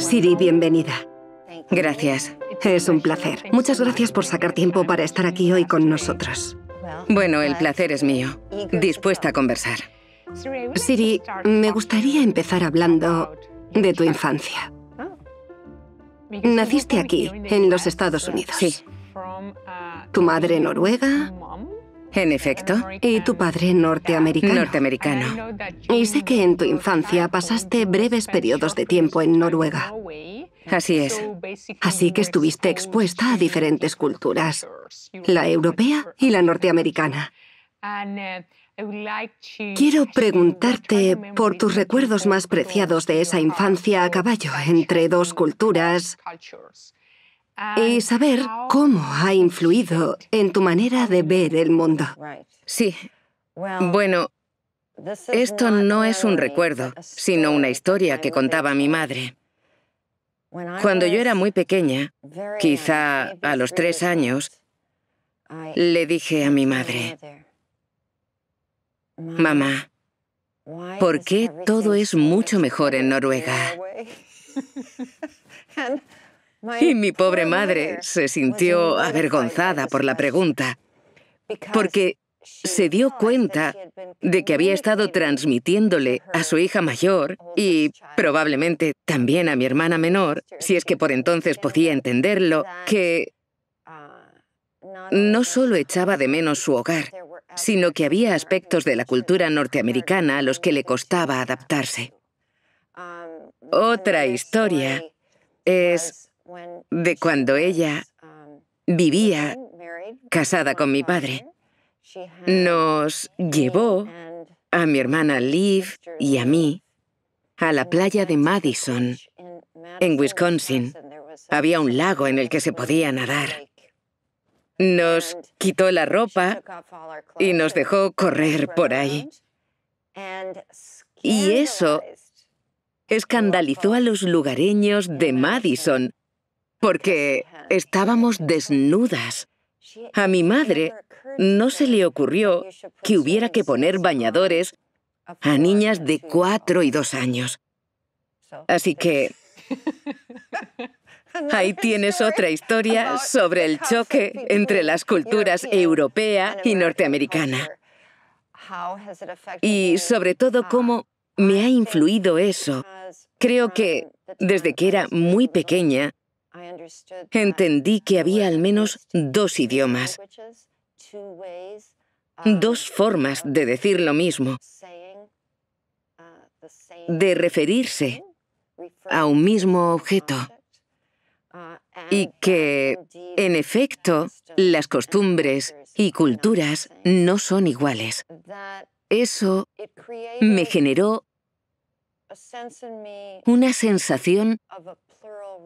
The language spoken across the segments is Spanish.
Siri, bienvenida. Gracias. Es un placer. Muchas gracias por sacar tiempo para estar aquí hoy con nosotros. Bueno, el placer es mío. Dispuesta a conversar. Siri, me gustaría empezar hablando de tu infancia. Naciste aquí, en los Estados Unidos. Sí. Tu madre noruega, en efecto. ¿Y tu padre norteamericano? Norteamericano. Y sé que en tu infancia pasaste breves periodos de tiempo en Noruega. Así es. Así que estuviste expuesta a diferentes culturas, la europea y la norteamericana. Quiero preguntarte por tus recuerdos más preciados de esa infancia a caballo entre dos culturas y saber cómo ha influido en tu manera de ver el mundo. Sí. Bueno, esto no es un recuerdo, sino una historia que contaba mi madre. Cuando yo era muy pequeña, quizá a los tres años, le dije a mi madre, mamá, ¿por qué todo es mucho mejor en Noruega? Y mi pobre madre se sintió avergonzada por la pregunta, porque se dio cuenta de que había estado transmitiéndole a su hija mayor y probablemente también a mi hermana menor, si es que por entonces podía entenderlo, que uh, no solo echaba de menos su hogar, sino que había aspectos de la cultura norteamericana a los que le costaba adaptarse. Um, Otra historia es de cuando ella um, vivía casada con mi padre. Nos llevó a mi hermana Liv y a mí a la playa de Madison, en Wisconsin. Había un lago en el que se podía nadar. Nos quitó la ropa y nos dejó correr por ahí. Y eso escandalizó a los lugareños de Madison, porque estábamos desnudas. A mi madre no se le ocurrió que hubiera que poner bañadores a niñas de cuatro y dos años. Así que ahí tienes otra historia sobre el choque entre las culturas europea y norteamericana. Y sobre todo cómo me ha influido eso. Creo que desde que era muy pequeña Entendí que había al menos dos idiomas, dos formas de decir lo mismo, uh, de referirse a un mismo objeto uh, y que, en efecto, las costumbres y culturas no son iguales. Eso me generó una sensación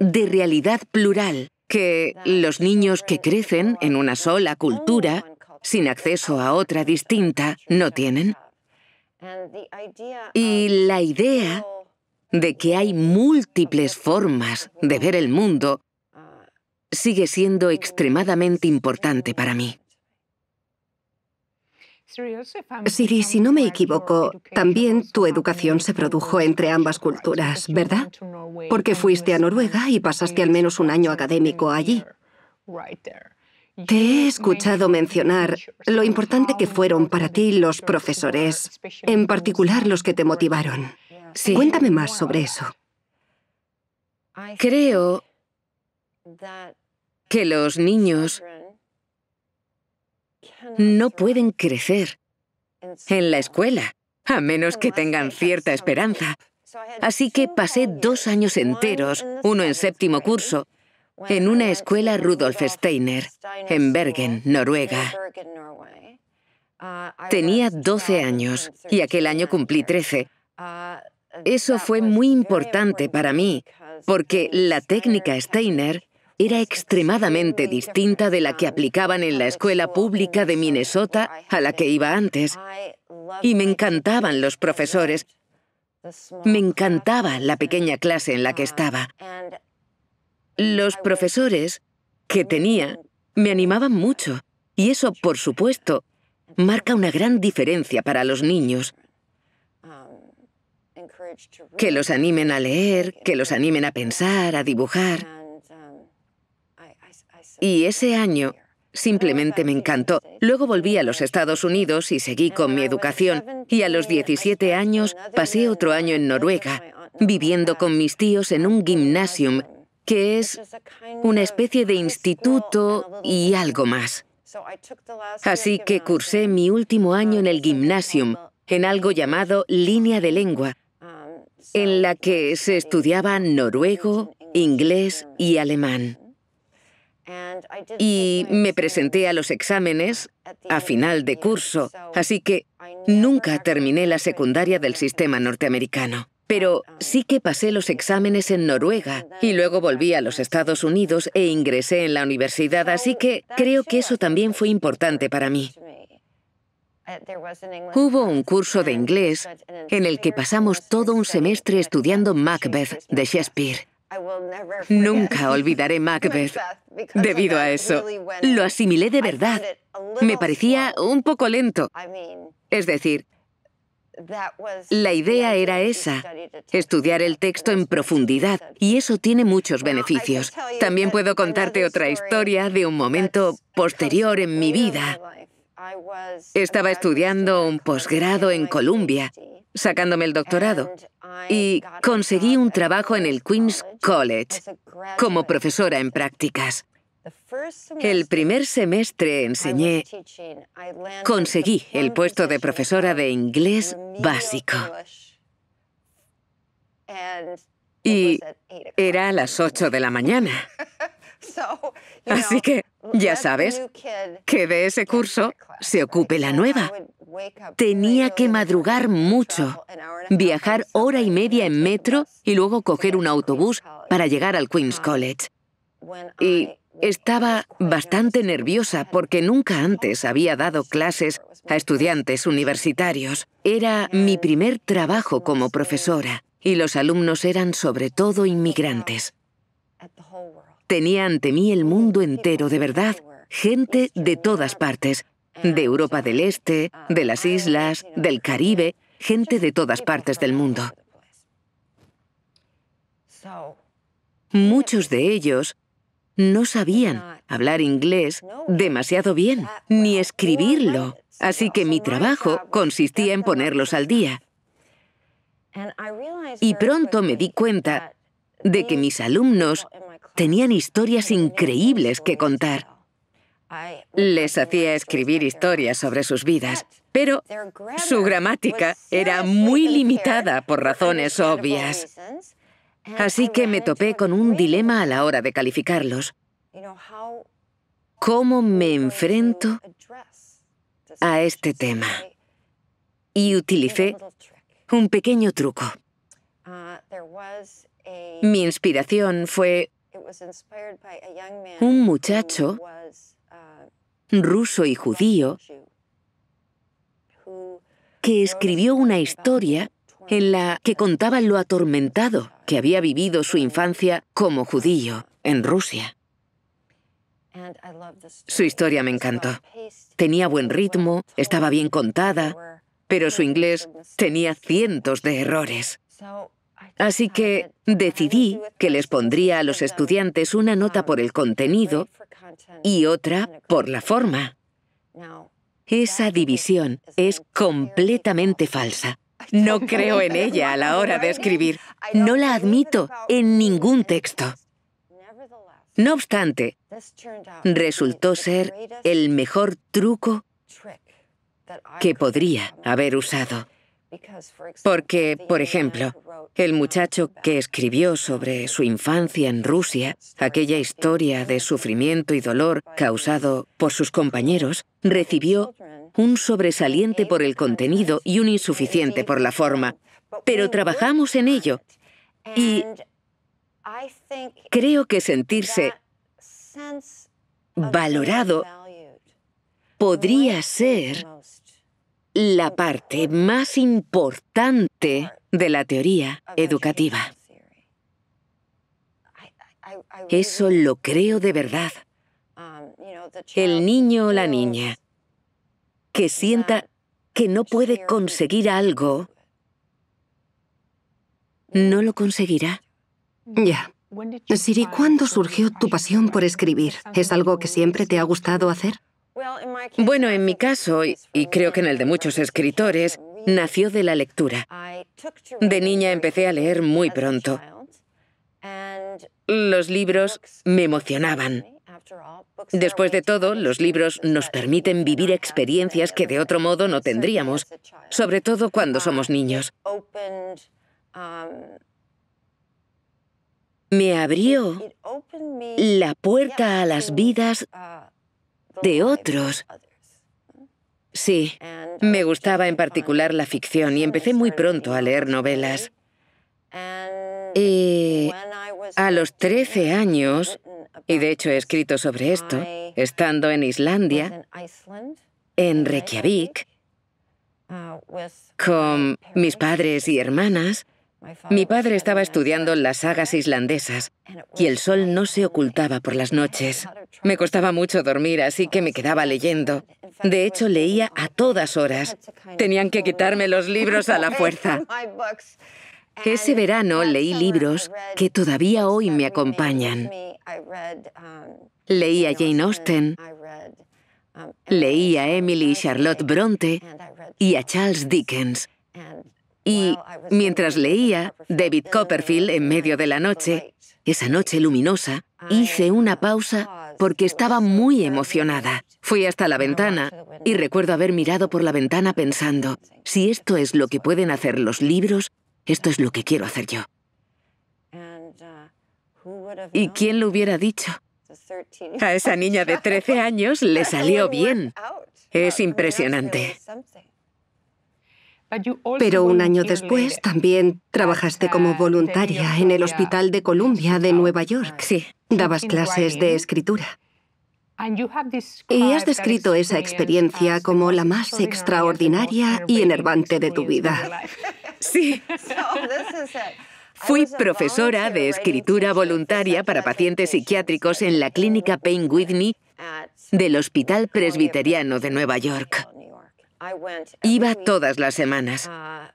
de realidad plural que los niños que crecen en una sola cultura, sin acceso a otra distinta, no tienen. Y la idea de que hay múltiples formas de ver el mundo sigue siendo extremadamente importante para mí. Siri, si no me equivoco, también tu educación se produjo entre ambas culturas, ¿verdad? Porque fuiste a Noruega y pasaste al menos un año académico allí. Te he escuchado mencionar lo importante que fueron para ti los profesores, en particular los que te motivaron. Cuéntame más sobre eso. Creo que los niños no pueden crecer en la escuela, a menos que tengan cierta esperanza. Así que pasé dos años enteros, uno en séptimo curso, en una escuela Rudolf Steiner, en Bergen, Noruega. Tenía 12 años y aquel año cumplí 13. Eso fue muy importante para mí, porque la técnica Steiner era extremadamente distinta de la que aplicaban en la escuela pública de Minnesota a la que iba antes. Y me encantaban los profesores. Me encantaba la pequeña clase en la que estaba. Los profesores que tenía me animaban mucho y eso, por supuesto, marca una gran diferencia para los niños. Que los animen a leer, que los animen a pensar, a dibujar. Y ese año simplemente me encantó. Luego volví a los Estados Unidos y seguí con mi educación. Y a los 17 años pasé otro año en Noruega, viviendo con mis tíos en un gymnasium, que es una especie de instituto y algo más. Así que cursé mi último año en el gymnasium, en algo llamado línea de lengua, en la que se estudiaba noruego, inglés y alemán. Y me presenté a los exámenes a final de curso, así que nunca terminé la secundaria del sistema norteamericano. Pero sí que pasé los exámenes en Noruega y luego volví a los Estados Unidos e ingresé en la universidad, así que creo que eso también fue importante para mí. Hubo un curso de inglés en el que pasamos todo un semestre estudiando Macbeth de Shakespeare. Nunca olvidaré Macbeth debido a eso. Lo asimilé de verdad. Me parecía un poco lento. Es decir, la idea era esa, estudiar el texto en profundidad, y eso tiene muchos beneficios. También puedo contarte otra historia de un momento posterior en mi vida estaba estudiando un posgrado en Columbia, sacándome el doctorado, y conseguí un trabajo en el Queen's College como profesora en prácticas. El primer semestre enseñé, conseguí el puesto de profesora de inglés básico. Y era a las 8 de la mañana. Así que, ya sabes, que de ese curso se ocupe la nueva. Tenía que madrugar mucho, viajar hora y media en metro y luego coger un autobús para llegar al Queen's um, College. Y estaba bastante nerviosa porque nunca antes había dado clases a estudiantes universitarios. Era mi primer trabajo como profesora y los alumnos eran sobre todo inmigrantes. Tenía ante mí el mundo entero, de verdad, gente de todas partes, de Europa del Este, de las islas, del Caribe, gente de todas partes del mundo. Muchos de ellos no sabían hablar inglés demasiado bien, ni escribirlo, así que mi trabajo consistía en ponerlos al día. Y pronto me di cuenta de que mis alumnos tenían historias increíbles que contar. Les hacía escribir historias sobre sus vidas, pero su gramática era muy limitada por razones obvias. Así que me topé con un dilema a la hora de calificarlos. ¿Cómo me enfrento a este tema? Y utilicé un pequeño truco. Mi inspiración fue un muchacho uh, ruso y judío que escribió una historia en la que contaba lo atormentado que había uh, vivido su infancia como uh, judío en Rusia. Su historia me encantó. Tenía buen ritmo, estaba bien contada, pero su inglés tenía cientos de errores. Así que decidí que les pondría a los estudiantes una nota por el contenido y otra por la forma. Esa división es completamente falsa. No creo en ella a la hora de escribir. No la admito en ningún texto. No obstante, resultó ser el mejor truco que podría haber usado. Porque, por ejemplo, el muchacho que escribió sobre su infancia en Rusia, aquella historia de sufrimiento y dolor causado por sus compañeros, recibió un sobresaliente por el contenido y un insuficiente por la forma. Pero trabajamos en ello y creo que sentirse valorado podría ser la parte más importante de la teoría educativa. Eso lo creo de verdad. El niño o la niña que sienta que no puede conseguir algo, no lo conseguirá. Ya. Siri, ¿cuándo surgió tu pasión por escribir? ¿Es algo que siempre te ha gustado hacer? Bueno, en mi caso, y creo que en el de muchos escritores, nació de la lectura. De niña empecé a leer muy pronto. Los libros me emocionaban. Después de todo, los libros nos permiten vivir experiencias que de otro modo no tendríamos, sobre todo cuando somos niños. Um, me abrió la puerta a las vidas uh, de otros. Sí, me gustaba en particular la ficción y empecé muy pronto a leer novelas. Y a los 13 años, y de hecho he escrito sobre esto, estando en Islandia, en Reykjavik, con mis padres y hermanas, mi padre estaba estudiando las sagas islandesas y el sol no se ocultaba por las noches. Me costaba mucho dormir, así que me quedaba leyendo. De hecho, leía a todas horas. Tenían que quitarme los libros a la fuerza. Ese verano leí libros que todavía hoy me acompañan. Leí a Jane Austen, leí a Emily Charlotte Bronte y a Charles Dickens. Y mientras leía David Copperfield en medio de la noche, esa noche luminosa, hice una pausa porque estaba muy emocionada. Fui hasta la ventana y recuerdo haber mirado por la ventana pensando, si esto es lo que pueden hacer los libros, esto es lo que quiero hacer yo. Uh, ¿Y quién lo hubiera dicho? A esa niña de 13 años le salió bien. Es impresionante. Pero un año después también trabajaste como voluntaria en el Hospital de Columbia de Nueva York. Sí, dabas clases de escritura. Y has descrito esa experiencia como la más extraordinaria y enervante de tu vida. Sí. Fui profesora de escritura voluntaria para pacientes psiquiátricos en la clínica Payne Whitney del Hospital Presbiteriano de Nueva York. Iba todas las semanas. Uh,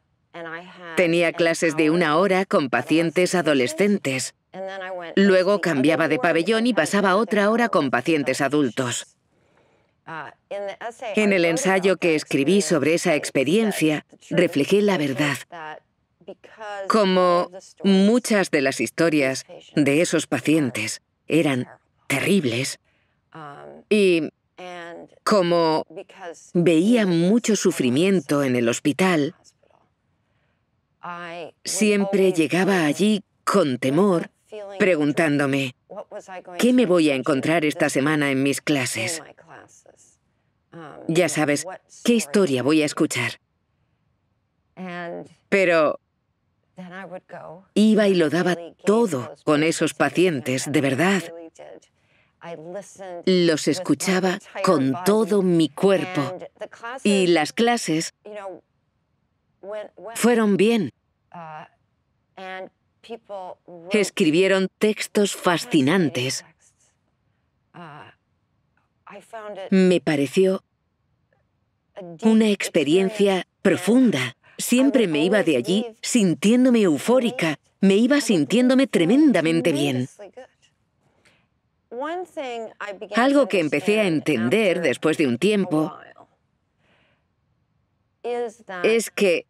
Tenía clases de una hora con pacientes adolescentes. Luego cambiaba de pabellón y pasaba otra hora con pacientes adultos. Uh, en el ensayo que escribí sobre esa experiencia, reflejé la verdad. Como muchas de las historias de esos pacientes eran terribles, um, y como veía mucho sufrimiento en el hospital, siempre llegaba allí con temor, preguntándome, ¿qué me voy a encontrar esta semana en mis clases? Um, ya sabes, ¿qué historia voy a escuchar? Pero iba y lo daba todo con esos pacientes, de verdad. Los escuchaba con todo mi cuerpo y las clases fueron bien. Uh, Escribieron textos fascinantes. Uh, me pareció una experiencia profunda. Siempre me iba de allí sintiéndome eufórica, me iba sintiéndome tremendamente bien. Algo que empecé a entender después de un tiempo es que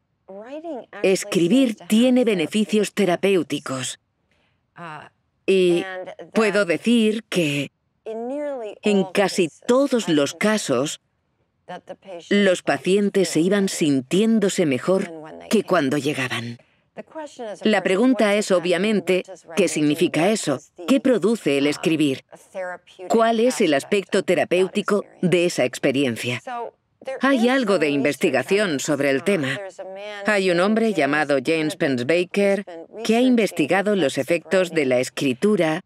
escribir tiene beneficios terapéuticos. Uh, y puedo decir que en casi todos los casos los pacientes se iban sintiéndose mejor que cuando llegaban. La pregunta es obviamente, ¿qué significa eso? ¿Qué produce el escribir? ¿Cuál es el aspecto terapéutico de esa experiencia? Hay algo de investigación sobre el tema. Hay un hombre llamado James Pence Baker que ha investigado los efectos de la escritura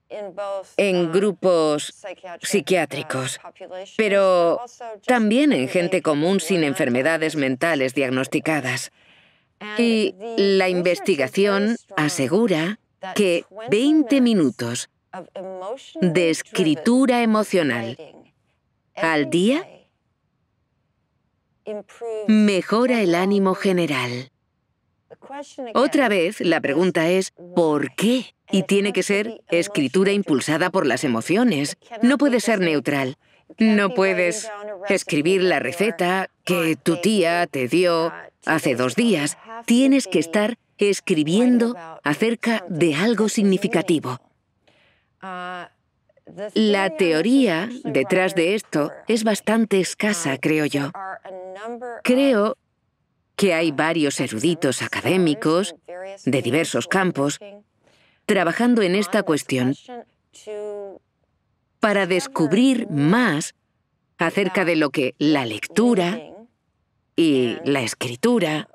en grupos psiquiátricos, pero también en gente común sin enfermedades mentales diagnosticadas. Y la investigación asegura que 20 minutos de escritura emocional al día mejora el ánimo general. Otra vez, la pregunta es, ¿por qué? Y tiene que ser escritura impulsada por las emociones. No puede ser neutral. No puedes escribir la receta que tu tía te dio hace dos días, tienes que estar escribiendo acerca de algo significativo. La teoría detrás de esto es bastante escasa, creo yo. Creo que hay varios eruditos académicos de diversos campos trabajando en esta cuestión para descubrir más acerca de lo que la lectura, y la escritura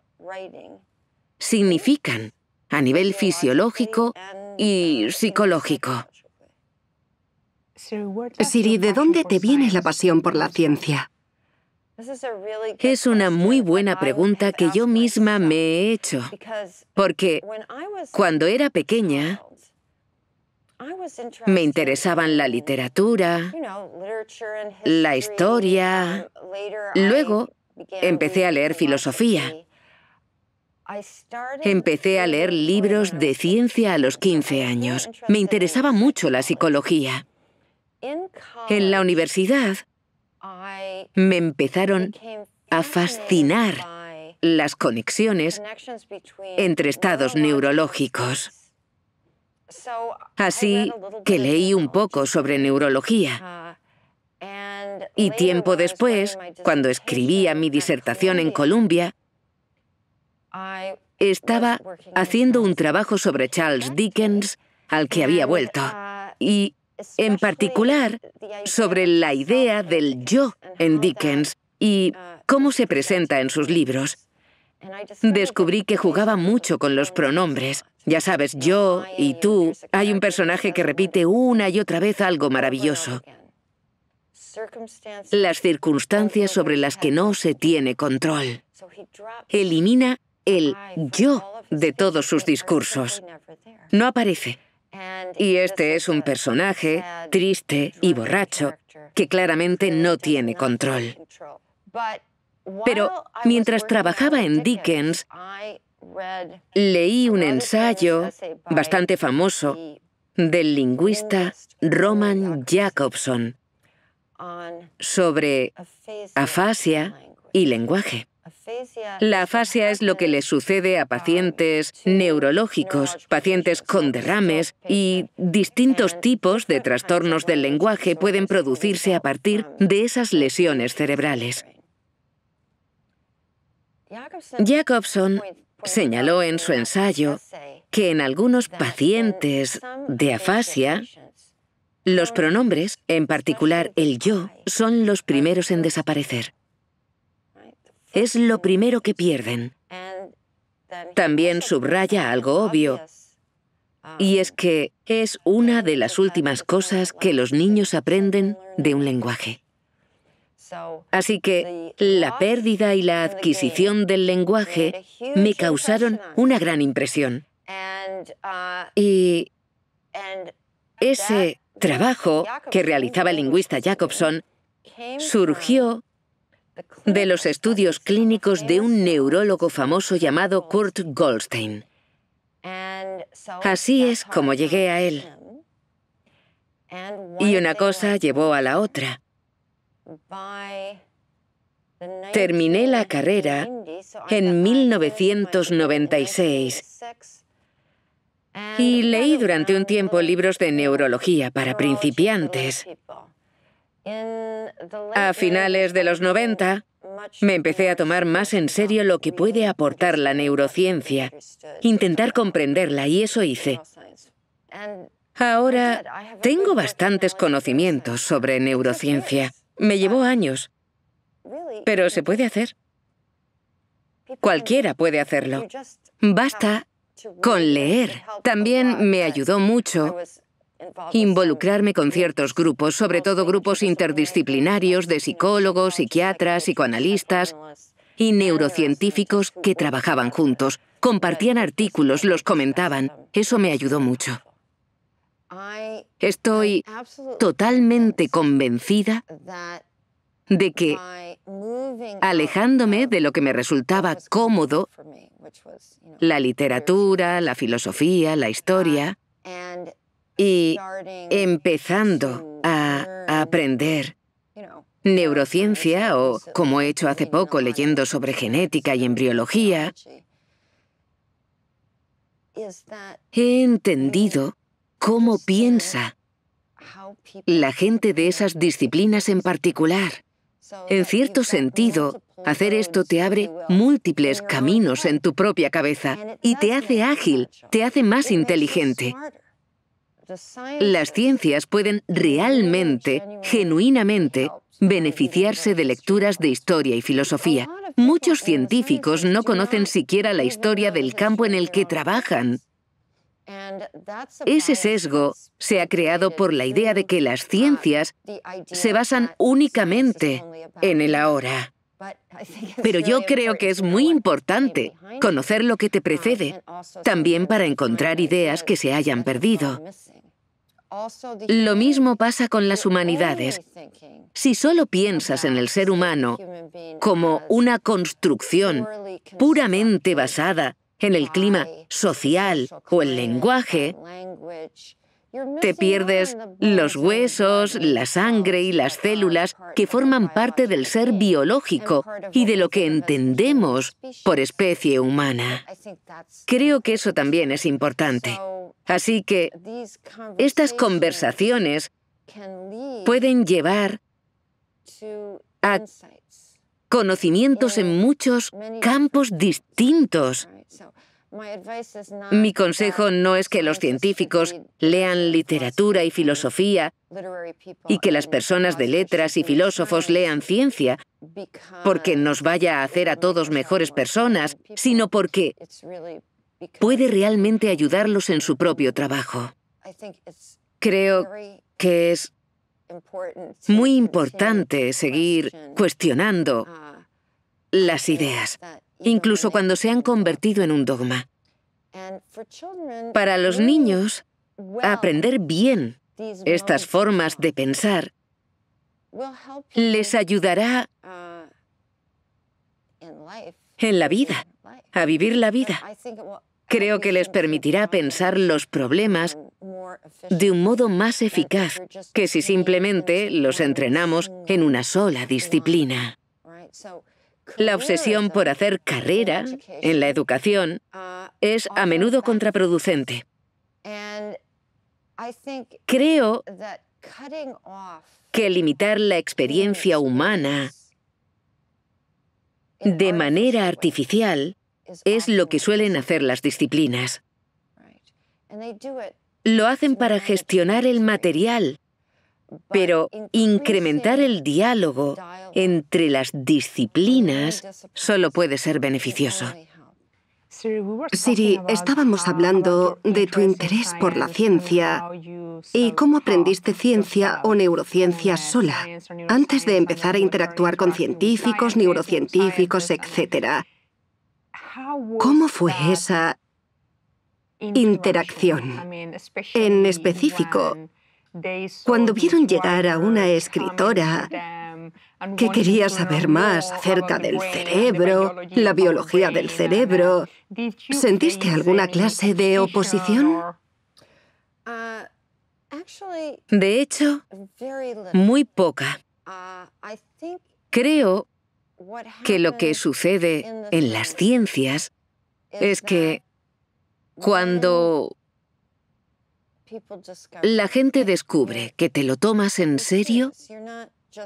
significan a nivel fisiológico y psicológico. Siri, ¿de dónde te viene la pasión por la ciencia? Es una muy buena pregunta que yo misma me he hecho, porque cuando era pequeña me interesaban la literatura, la historia, luego Empecé a leer filosofía. Empecé a leer libros de ciencia a los 15 años. Me interesaba mucho la psicología. En la universidad me empezaron a fascinar las conexiones entre estados neurológicos. Así que leí un poco sobre neurología y tiempo después, cuando escribía mi disertación en Columbia, estaba haciendo un trabajo sobre Charles Dickens al que había vuelto. Y en particular sobre la idea del yo en Dickens y cómo se presenta en sus libros. Descubrí que jugaba mucho con los pronombres. Ya sabes, yo y tú. Hay un personaje que repite una y otra vez algo maravilloso las circunstancias sobre las que no se tiene control. Elimina el yo de todos sus discursos. No aparece. Y este es un personaje triste y borracho que claramente no tiene control. Pero mientras trabajaba en Dickens, leí un ensayo bastante famoso del lingüista Roman Jacobson sobre afasia y lenguaje. La afasia es lo que le sucede a pacientes neurológicos, pacientes con derrames y distintos tipos de trastornos del lenguaje pueden producirse a partir de esas lesiones cerebrales. Jacobson señaló en su ensayo que en algunos pacientes de afasia los pronombres, en particular el yo, son los primeros en desaparecer. Es lo primero que pierden. También subraya algo obvio, y es que es una de las últimas cosas que los niños aprenden de un lenguaje. Así que la pérdida y la adquisición del lenguaje me causaron una gran impresión. Y ese trabajo que realizaba el lingüista Jacobson surgió de los estudios clínicos de un neurólogo famoso llamado Kurt Goldstein. Así es como llegué a él. Y una cosa llevó a la otra. Terminé la carrera en 1996 y leí durante un tiempo libros de neurología para principiantes. A finales de los 90, me empecé a tomar más en serio lo que puede aportar la neurociencia, intentar comprenderla, y eso hice. Ahora tengo bastantes conocimientos sobre neurociencia. Me llevó años, pero se puede hacer. Cualquiera puede hacerlo. Basta con leer. También me ayudó mucho involucrarme con ciertos grupos, sobre todo grupos interdisciplinarios de psicólogos, psiquiatras, psicoanalistas y neurocientíficos que trabajaban juntos, compartían artículos, los comentaban. Eso me ayudó mucho. Estoy totalmente convencida de que alejándome de lo que me resultaba cómodo la literatura, la filosofía, la historia, um, y empezando a aprender neurociencia o, como he hecho hace poco leyendo sobre genética y embriología, he entendido cómo piensa la gente de esas disciplinas en particular. En cierto sentido, hacer esto te abre múltiples caminos en tu propia cabeza y te hace ágil, te hace más inteligente. Las ciencias pueden realmente, genuinamente, beneficiarse de lecturas de historia y filosofía. Muchos científicos no conocen siquiera la historia del campo en el que trabajan. Ese sesgo se ha creado por la idea de que las uh, ciencias se basan únicamente en el ahora. Pero yo creo que es muy importante conocer lo que te um, precede, también para encontrar ideas que se hayan perdido. Lo mismo pasa con las humanidades. Si solo piensas en el ser humano como una construcción puramente basada en el clima social o el lenguaje, te pierdes los huesos, la sangre y las células que forman parte del ser biológico y de lo que entendemos por especie humana. Creo que eso también es importante. Así que estas conversaciones pueden llevar a conocimientos en muchos campos distintos mi consejo no es que los científicos lean literatura y filosofía y que las personas de letras y filósofos lean ciencia porque nos vaya a hacer a todos mejores personas, sino porque puede realmente ayudarlos en su propio trabajo. Creo que es muy importante seguir cuestionando uh, las ideas incluso cuando se han convertido en un dogma. Para los niños, aprender bien estas formas de pensar les ayudará en la vida, a vivir la vida. Creo que les permitirá pensar los problemas de un modo más eficaz que si simplemente los entrenamos en una sola disciplina. La obsesión por hacer carrera en la educación ah, es a menudo contraproducente. Creo que limitar la experiencia humana de manera artificial es lo que suelen hacer las disciplinas. Lo hacen para gestionar el material pero incrementar el diálogo entre las disciplinas solo puede ser beneficioso. Siri, estábamos hablando de tu interés por la ciencia y cómo aprendiste ciencia o neurociencia sola, antes de empezar a interactuar con científicos, neurocientíficos, etc. ¿Cómo fue esa interacción? En específico, cuando vieron llegar a una escritora que quería saber más acerca del cerebro, la biología del cerebro, ¿sentiste alguna clase de oposición? De hecho, muy poca. Creo que lo que sucede en las ciencias es que cuando la gente descubre que te lo tomas en serio,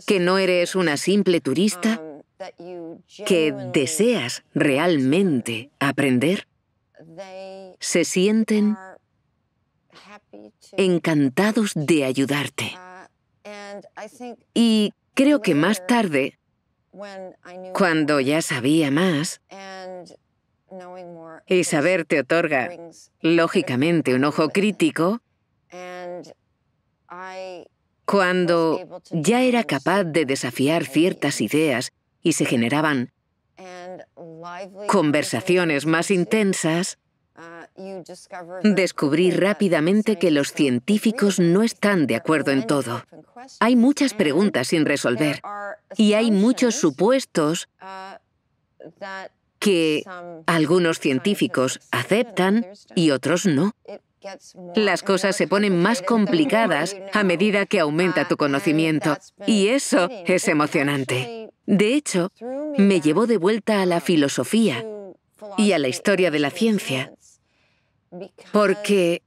que no eres una simple turista, um, que deseas realmente aprender. Se sienten encantados de ayudarte. Y creo que más tarde, cuando ya sabía más, y saber te otorga, lógicamente, un ojo crítico, cuando ya era capaz de desafiar ciertas ideas y se generaban conversaciones más intensas, uh, descubrí rápidamente que los científicos no están de acuerdo en todo. Hay muchas preguntas sin resolver y hay muchos supuestos uh, que algunos científicos aceptan y otros no. Las cosas se ponen más complicadas a medida que aumenta tu conocimiento y eso es emocionante. De hecho, me llevó de vuelta a la filosofía y a la historia de la ciencia porque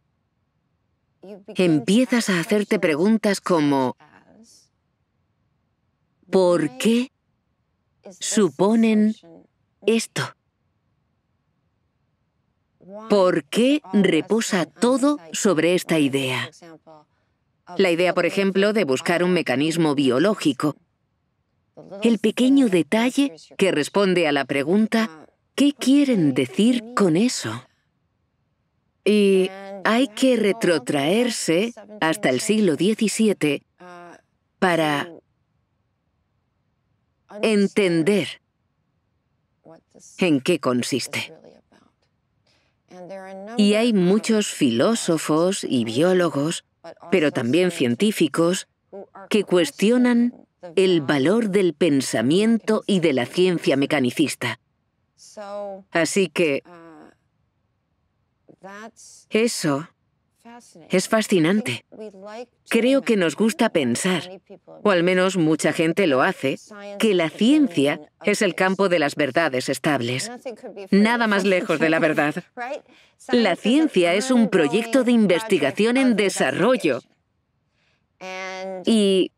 empiezas a hacerte preguntas como ¿por qué suponen esto? ¿Por qué reposa todo sobre esta idea? La idea, por ejemplo, de buscar un mecanismo biológico. El pequeño detalle que responde a la pregunta, ¿qué quieren decir con eso? Y hay que retrotraerse hasta el siglo XVII para entender en qué consiste. Y hay muchos filósofos y biólogos, pero también científicos, que cuestionan el valor del pensamiento y de la ciencia mecanicista. Así que eso es fascinante. Creo que nos gusta pensar, o al menos mucha gente lo hace, que la ciencia es el campo de las verdades estables. Nada más lejos de la verdad. La ciencia es un proyecto de investigación en desarrollo. Y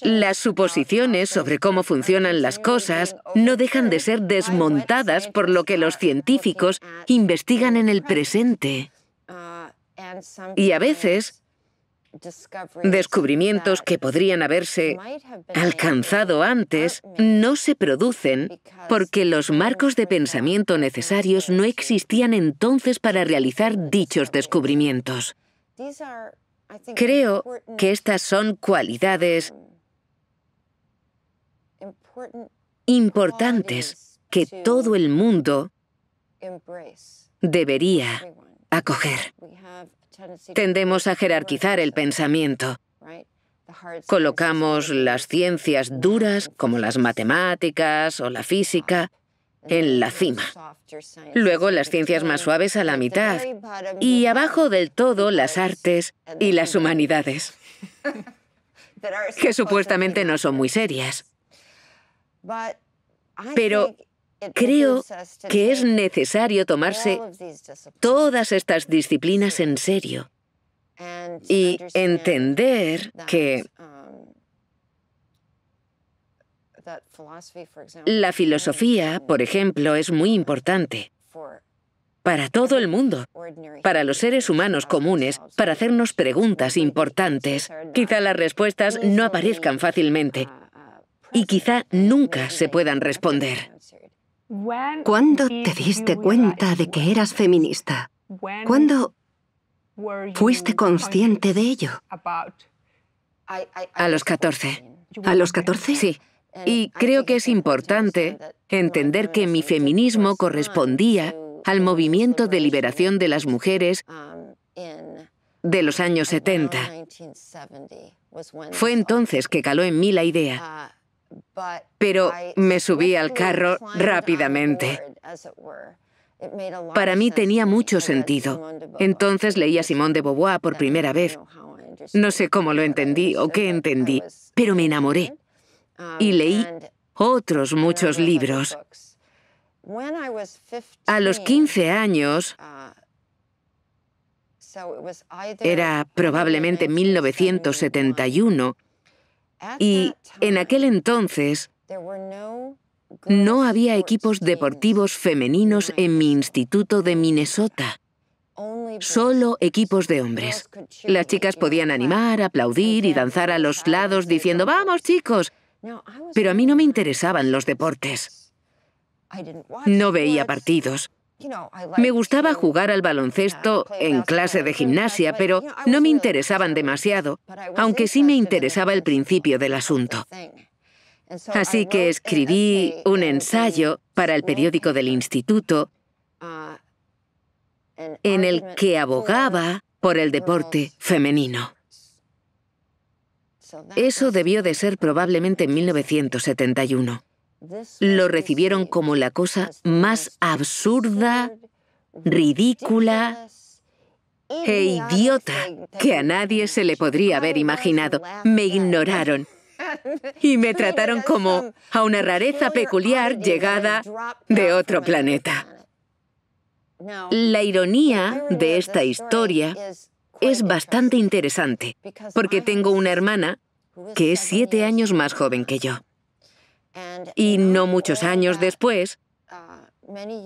las suposiciones sobre cómo funcionan las cosas no dejan de ser desmontadas por lo que los científicos investigan en el presente. Y a veces descubrimientos que podrían haberse alcanzado antes no se producen porque los marcos de pensamiento necesarios no existían entonces para realizar dichos descubrimientos. Creo que estas son cualidades importantes que todo el mundo debería Tendemos a jerarquizar el pensamiento. Colocamos las ciencias duras, como las matemáticas o la física, en la cima. Luego las ciencias más suaves a la mitad. Y abajo del todo las artes y las humanidades, que supuestamente no son muy serias. Pero Creo que es necesario tomarse todas estas disciplinas en serio y entender que um, la filosofía, por ejemplo, es muy importante para todo el mundo, para los seres humanos comunes, para hacernos preguntas importantes. Quizá las respuestas no aparezcan fácilmente uh, uh, y quizá nunca se puedan responder. ¿Cuándo te diste cuenta de que eras feminista? ¿Cuándo fuiste consciente de ello? A los 14. ¿A los 14? Sí. Y creo que es importante entender que mi feminismo correspondía al movimiento de liberación de las mujeres um, de los años 70. Fue entonces que caló en mí la idea uh, pero me subí al carro rápidamente. Para mí tenía mucho sentido. Entonces leí a Simón de Beauvoir por primera vez. No sé cómo lo entendí o qué entendí, pero me enamoré. Um, y leí otros muchos libros. A los 15 años, uh, era probablemente 1971, y en aquel entonces no había equipos deportivos femeninos en mi instituto de Minnesota. Solo equipos de hombres. Las chicas podían animar, aplaudir y danzar a los lados diciendo, vamos chicos. Pero a mí no me interesaban los deportes. No veía partidos. Me gustaba jugar al baloncesto en clase de gimnasia, pero no me interesaban demasiado, aunque sí me interesaba el principio del asunto. Así que escribí un ensayo para el periódico del instituto uh, en el que abogaba por el deporte femenino. Eso debió de ser probablemente en 1971 lo recibieron como la cosa más absurda, ridícula e idiota que a nadie se le podría haber imaginado. Me ignoraron y me trataron como a una rareza peculiar llegada de otro planeta. La ironía de esta historia es bastante interesante porque tengo una hermana que es siete años más joven que yo. Y no muchos años uh, después,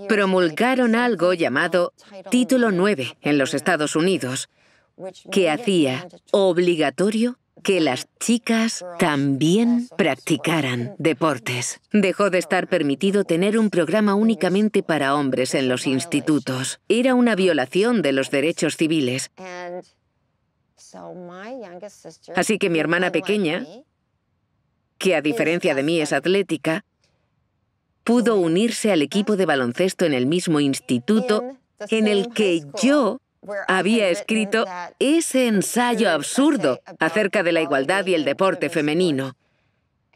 promulgaron algo llamado Título 9 en los Estados Unidos, que hacía obligatorio que las chicas también practicaran deportes. Dejó de estar permitido tener un programa únicamente para hombres en los institutos. Era una violación de los derechos civiles. Así que mi hermana pequeña, que a diferencia de mí es atlética, pudo unirse al equipo de baloncesto en el mismo instituto en el que yo había escrito ese ensayo absurdo acerca de la igualdad y el deporte femenino.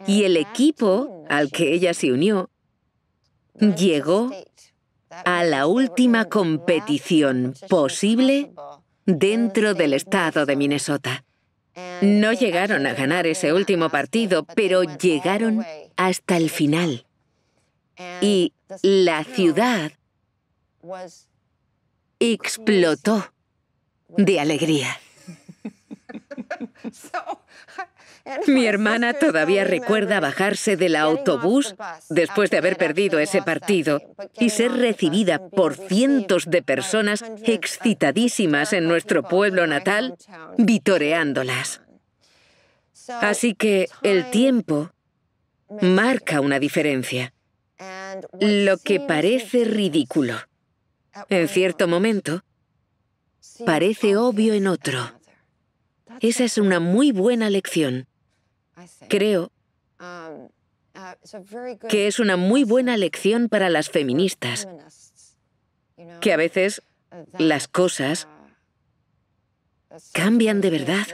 Y el equipo al que ella se unió llegó a la última competición posible dentro del estado de Minnesota. No llegaron a ganar ese último partido, pero llegaron hasta el final. Y la ciudad explotó de alegría. Mi hermana todavía recuerda bajarse del autobús después de haber perdido ese partido y ser recibida por cientos de personas excitadísimas en nuestro pueblo natal, vitoreándolas. Así que el tiempo marca una diferencia. Lo que parece ridículo, en cierto momento, parece obvio en otro. Esa es una muy buena lección. Creo um, uh, que es una muy buena lección para las feministas, que a veces uh, las uh, cosas cambian de verdad.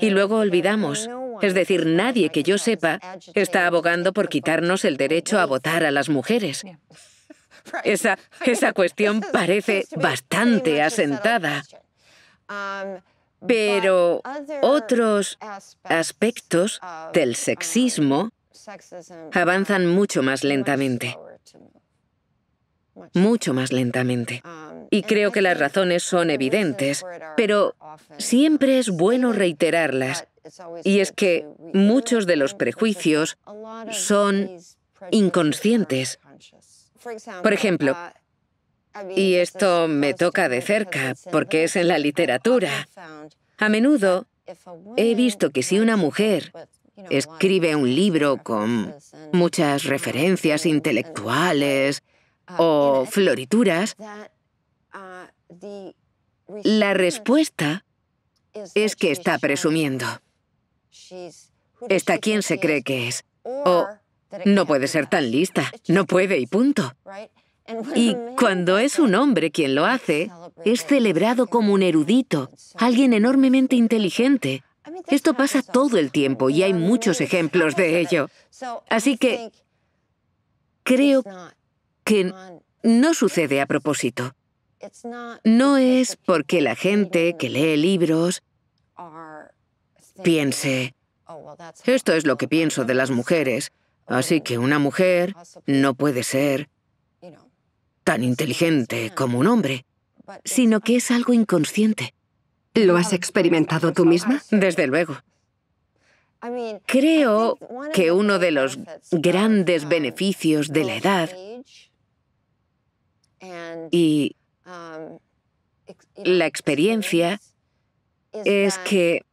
Y luego olvidamos, es decir, nadie que yo sepa está abogando por quitarnos el derecho a votar a las mujeres. Esa, esa cuestión parece bastante asentada. Pero otros aspectos del sexismo avanzan mucho más lentamente. Mucho más lentamente. Y creo que las razones son evidentes, pero siempre es bueno reiterarlas. Y es que muchos de los prejuicios son inconscientes. Por ejemplo, y esto me toca de cerca, porque es en la literatura. A menudo he visto que si una mujer escribe un libro con muchas referencias intelectuales o florituras, la respuesta es que está presumiendo. Está quien se cree que es. O no puede ser tan lista, no puede y punto. Y cuando es un hombre quien lo hace, es celebrado como un erudito, alguien enormemente inteligente. Esto pasa todo el tiempo y hay muchos ejemplos de ello. Así que creo que no sucede a propósito. No es porque la gente que lee libros piense, oh, esto es lo que pienso de las mujeres, así que una mujer no puede ser tan inteligente como un hombre, sino que es algo inconsciente. ¿Lo has experimentado tú misma? Desde luego. Creo que uno de los grandes beneficios de la edad y la experiencia es que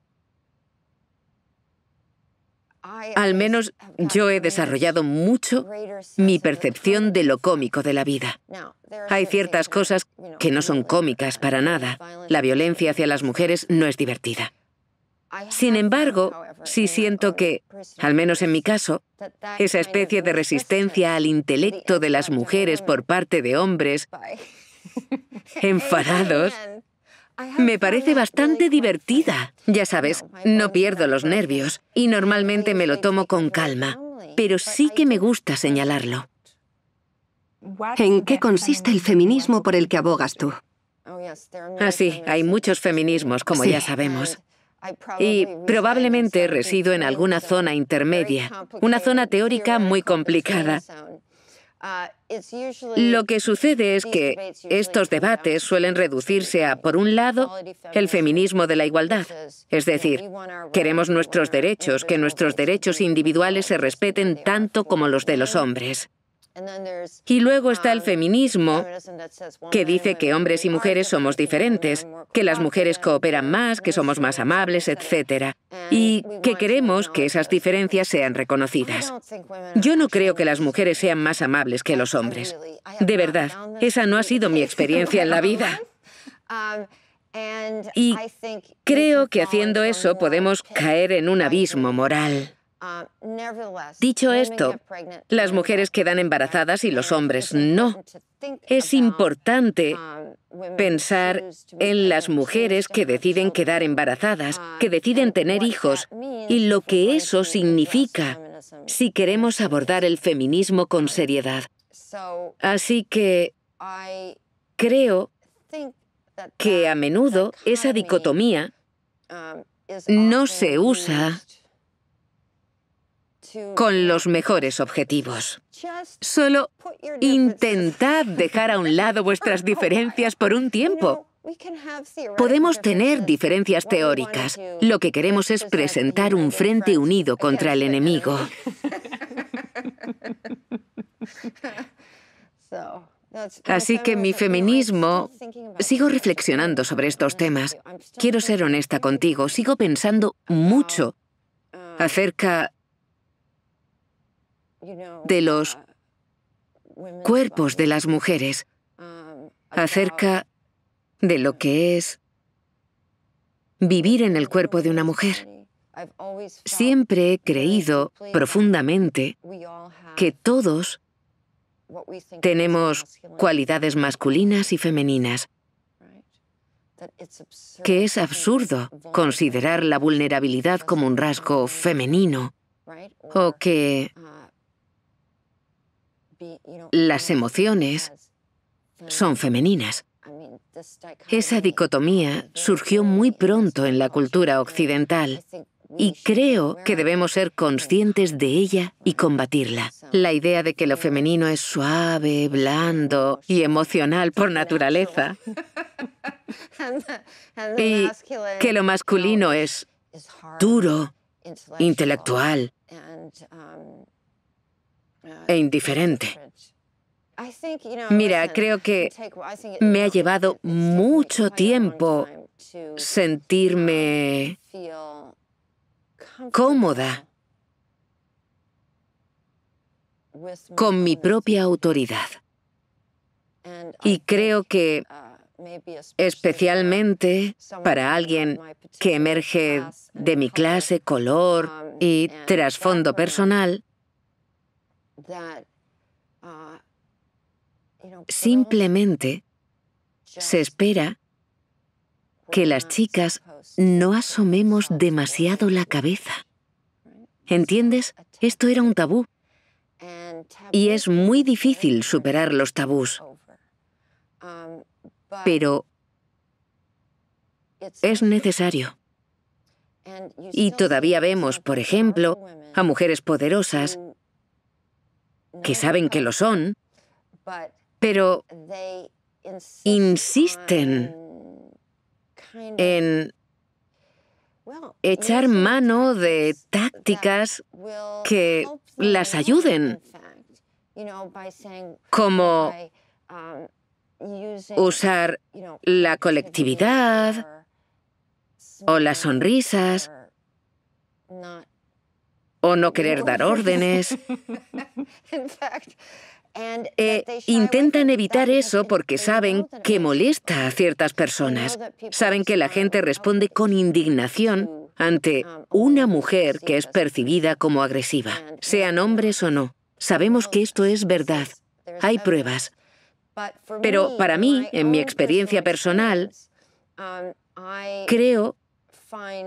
al menos yo he desarrollado mucho mi percepción de lo cómico de la vida. Hay ciertas cosas que no son cómicas para nada. La violencia hacia las mujeres no es divertida. Sin embargo, sí siento que, al menos en mi caso, esa especie de resistencia al intelecto de las mujeres por parte de hombres enfadados me parece bastante divertida. Ya sabes, no pierdo los nervios y normalmente me lo tomo con calma, pero sí que me gusta señalarlo. ¿En qué consiste el feminismo por el que abogas tú? Ah, sí, hay muchos feminismos, como ya sabemos. Y probablemente resido en alguna zona intermedia, una zona teórica muy complicada. Lo que sucede es que estos debates suelen reducirse a, por un lado, el feminismo de la igualdad, es decir, queremos nuestros derechos, que nuestros derechos individuales se respeten tanto como los de los hombres. Y luego está el um, feminismo, que dice que hombres y mujeres somos diferentes, que las mujeres cooperan más, que somos más amables, etc. Y que queremos que esas diferencias sean reconocidas. Yo no creo que las mujeres sean más amables que los hombres. De verdad, esa no ha sido mi experiencia en la vida. Um, y creo que haciendo eso podemos caer en un abismo moral. Ah, Dicho esto, las mujeres quedan embarazadas y los hombres no. Es importante um, pensar en las mujeres que deciden quedar embarazadas, ah, que deciden tener hijos y lo que eso significa si queremos abordar el feminismo con um, seriedad. Así que creo que a menudo esa dicotomía um, no se usa con los mejores objetivos. Solo intentad dejar a un lado vuestras diferencias por un tiempo. Podemos tener diferencias teóricas. Lo que queremos es presentar un frente unido contra el enemigo. Así que mi feminismo... Sigo reflexionando sobre estos temas. Quiero ser honesta contigo. Sigo pensando mucho acerca de los uh, cuerpos de las mujeres, um, acerca de lo que es vivir en el cuerpo de una mujer. Siempre he creído profundamente que todos tenemos cualidades masculinas y femeninas, que es absurdo considerar la vulnerabilidad como un rasgo femenino o que uh, las emociones son femeninas. Esa dicotomía surgió muy pronto en la cultura occidental y creo que debemos ser conscientes de ella y combatirla. La idea de que lo femenino es suave, blando y emocional por naturaleza y que lo masculino es duro, intelectual e indiferente. Mira, creo que me ha llevado mucho tiempo sentirme cómoda con mi propia autoridad. Y creo que especialmente para alguien que emerge de mi clase, color y trasfondo personal, Uh, Simplemente se espera que las chicas no asomemos demasiado la cabeza. ¿Entiendes? Esto era un tabú. Y es muy difícil superar los tabús. Um, Pero es necesario. Y todavía vemos, por ejemplo, a mujeres poderosas que saben que lo son, pero insisten en echar mano de tácticas que las ayuden, como usar la colectividad o las sonrisas, o no querer dar órdenes. Eh, intentan evitar eso porque saben que molesta a ciertas personas. Saben que la gente responde con indignación um, ante um, una mujer que es percibida como agresiva, sean hombres o no. Sabemos que esto es verdad. Hay pruebas. Pero para mí, en mi experiencia personal, um, creo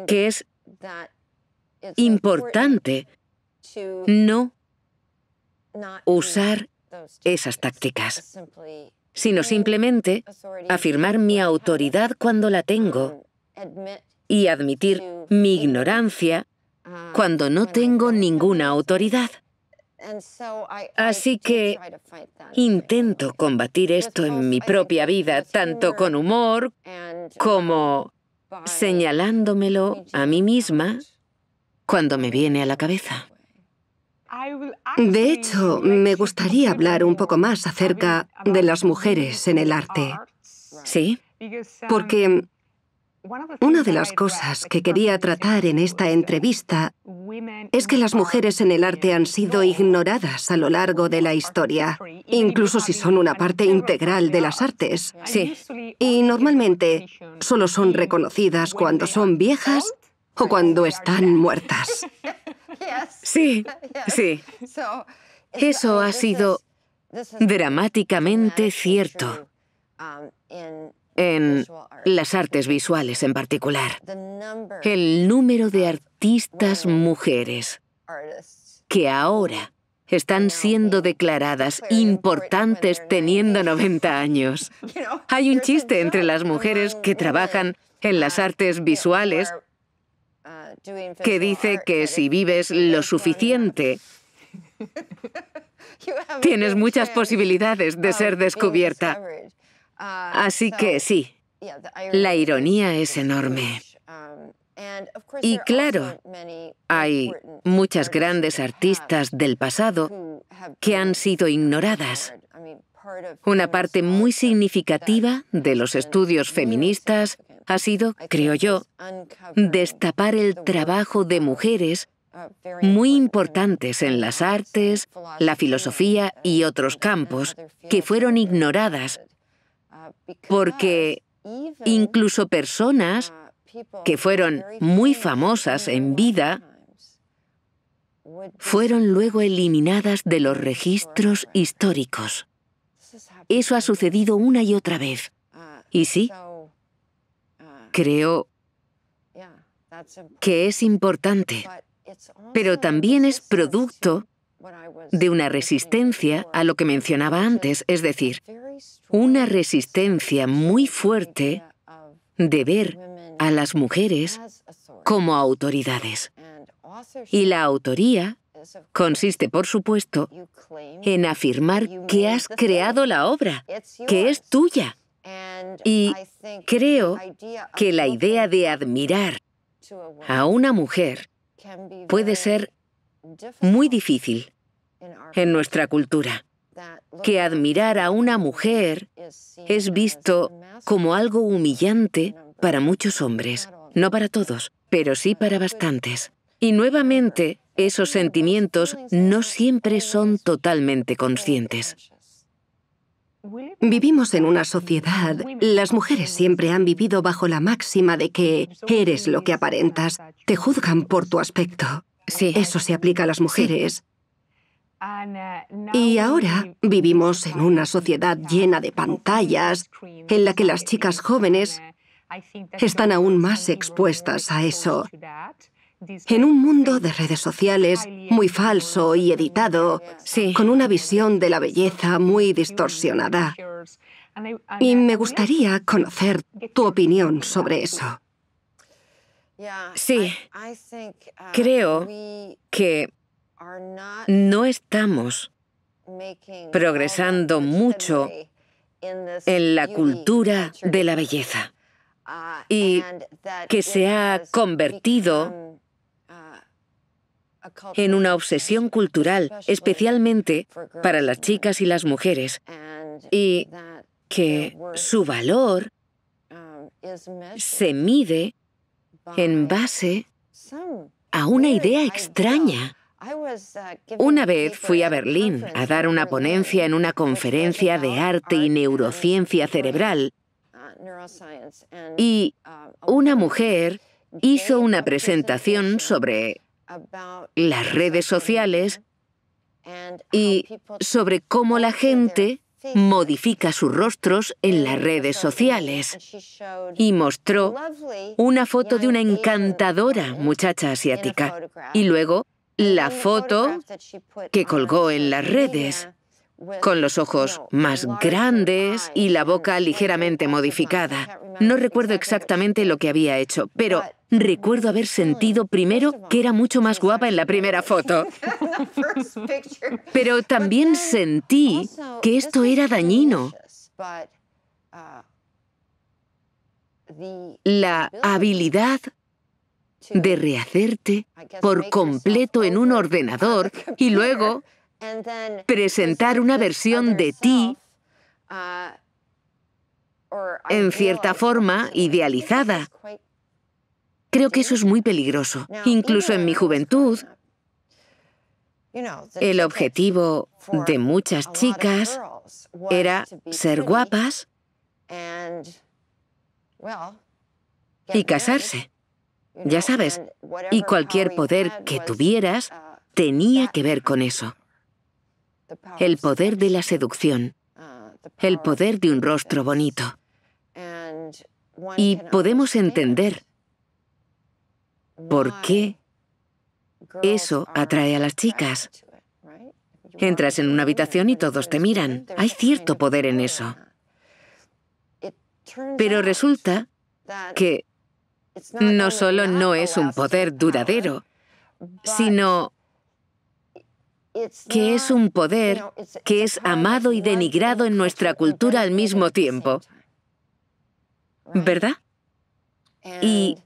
que es importante no usar esas tácticas, sino simplemente afirmar mi autoridad cuando la tengo y admitir mi ignorancia um, cuando no tengo ninguna autoridad. Así que intento combatir esto en mi propia vida, tanto con humor como señalándomelo a mí misma cuando me viene a la cabeza. De hecho, me gustaría hablar un poco más acerca de las mujeres en el arte. ¿Sí? Um, porque una de las cosas que quería tratar en esta entrevista es que las mujeres en el arte han sido ignoradas a lo largo de la historia, incluso si son una parte integral de las artes. Sí. Y normalmente solo son reconocidas cuando son viejas o cuando están muertas. Sí, sí. Eso ha sido dramáticamente cierto en las artes visuales en particular. El número de artistas mujeres que ahora están siendo declaradas importantes teniendo 90 años. Hay un chiste entre las mujeres que trabajan en las artes visuales que dice que si vives lo suficiente, tienes muchas posibilidades de ser descubierta. Así que sí, la ironía es enorme. Y claro, hay muchas grandes artistas del pasado que han sido ignoradas. Una parte muy significativa de los estudios feministas ha sido, creo yo, destapar el trabajo de mujeres muy importantes en las artes, la filosofía y otros campos que fueron ignoradas porque incluso personas que fueron muy famosas en vida fueron luego eliminadas de los registros históricos. Eso ha sucedido una y otra vez. Y sí, Creo que es importante, pero también es producto de una resistencia a lo que mencionaba antes, es decir, una resistencia muy fuerte de ver a las mujeres como autoridades. Y la autoría consiste, por supuesto, en afirmar que has creado la obra, que es tuya, y creo que la idea de admirar a una mujer puede ser muy difícil en nuestra cultura. Que admirar a una mujer es visto como algo humillante para muchos hombres, no para todos, pero sí para bastantes. Y nuevamente, esos sentimientos no siempre son totalmente conscientes. Vivimos en una sociedad, las mujeres siempre han vivido bajo la máxima de que eres lo que aparentas, te juzgan por tu aspecto. Sí. Eso se aplica a las mujeres. Y ahora vivimos en una sociedad llena de pantallas en la que las chicas jóvenes están aún más expuestas a eso. En un mundo de redes sociales muy falso y editado, con una visión de la belleza muy distorsionada. Y me gustaría conocer tu opinión sobre eso. Sí, creo que no estamos progresando mucho en la cultura de la belleza y que se ha convertido en una obsesión cultural, especialmente para las chicas y las mujeres, y que su valor se mide en base a una idea extraña. Una vez fui a Berlín a dar una ponencia en una conferencia de arte y neurociencia cerebral y una mujer hizo una presentación sobre las redes sociales y sobre cómo la gente modifica sus rostros en las redes sociales y mostró una foto de una encantadora muchacha asiática y luego la foto que colgó en las redes con los ojos más grandes y la boca ligeramente modificada. No recuerdo exactamente lo que había hecho, pero recuerdo haber sentido primero que era mucho más guapa en la primera foto. Pero también sentí que esto era dañino. La habilidad de rehacerte por completo en un ordenador y luego presentar una versión de ti en cierta forma idealizada. Creo que eso es muy peligroso. Incluso en mi juventud, el objetivo de muchas chicas era ser guapas y casarse. Ya sabes, y cualquier poder que tuvieras tenía que ver con eso el poder de la seducción, uh, el poder de un rostro bonito. Y podemos entender por qué eso atrae a las chicas. Entras en una habitación y todos te miran. Hay cierto poder en eso. Pero resulta que no solo no es un poder duradero, sino que es un poder que es amado y denigrado en nuestra cultura al mismo tiempo. ¿Verdad? Y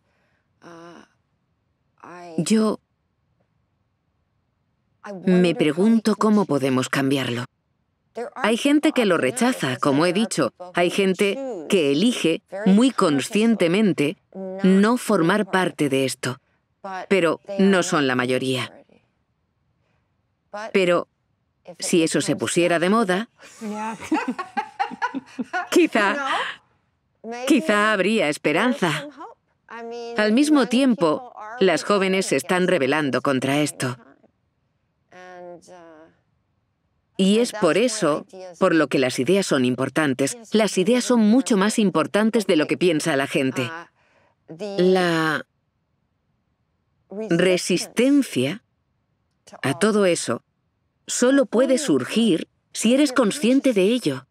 uh, yo me pregunto cómo podemos cambiarlo. Hay gente que lo rechaza, como he dicho. Hay gente que elige muy conscientemente no formar parte de esto. Pero no son la mayoría. Pero si eso se pusiera de moda, quizá, quizá habría esperanza. Al mismo tiempo, las jóvenes se están rebelando contra esto. Uh, y es por eso por lo que las ideas son importantes. Las ideas son mucho más importantes de lo que piensa la gente. Uh, la resistencia a todo eso, solo puede surgir si eres consciente de ello.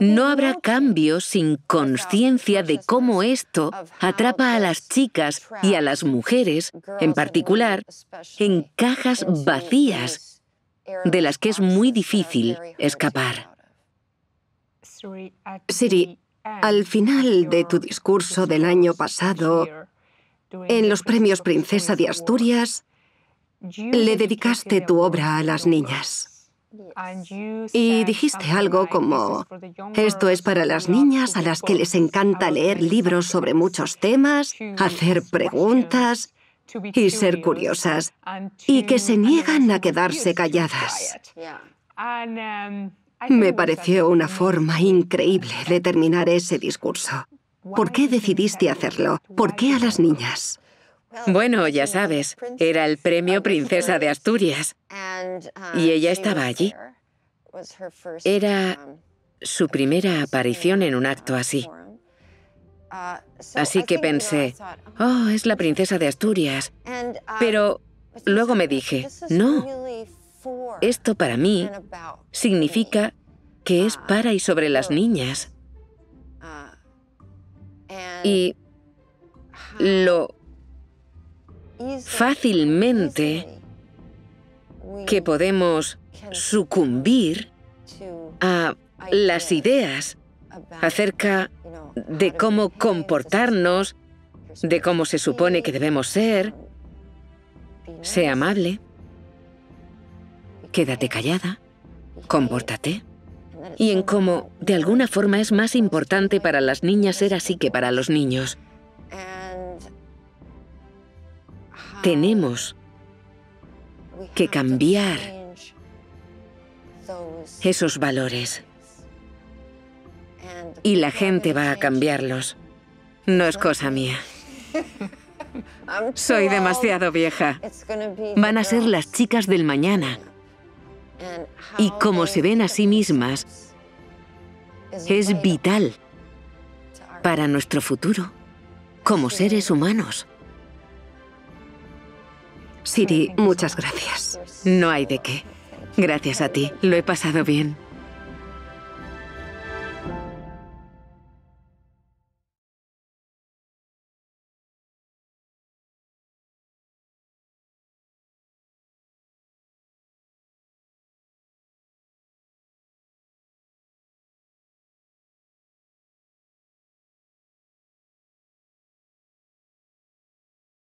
No habrá cambio sin conciencia de cómo esto atrapa a las chicas y a las mujeres, en particular, en cajas vacías de las que es muy difícil escapar. Siri, al final de tu discurso del año pasado, en los premios Princesa de Asturias, le dedicaste tu obra a las niñas. Y dijiste algo como, esto es para las niñas a las que les encanta leer libros sobre muchos temas, hacer preguntas y ser curiosas, y que se niegan a quedarse calladas. Um, me pareció una forma increíble de terminar ese discurso. ¿Por qué decidiste hacerlo? ¿Por qué a las niñas? Bueno, ya sabes, era el premio Princesa de Asturias. Y ella estaba allí. Era su primera aparición en un acto así. Así que pensé, oh, es la princesa de Asturias. Pero luego me dije, no, esto para mí significa que es para y sobre las niñas. Y lo fácilmente que podemos sucumbir a las ideas acerca de cómo comportarnos, de cómo se supone que debemos ser. Sé amable, quédate callada, compórtate. Y en cómo, de alguna forma, es más importante para las niñas ser así que para los niños. Tenemos que cambiar esos valores. Y la gente va a cambiarlos. No es cosa mía. Soy demasiado vieja. Van a ser las chicas del mañana. Y cómo se ven a sí mismas es vital para nuestro futuro como seres humanos. Siri, muchas gracias. No hay de qué. Gracias a ti. Lo he pasado bien.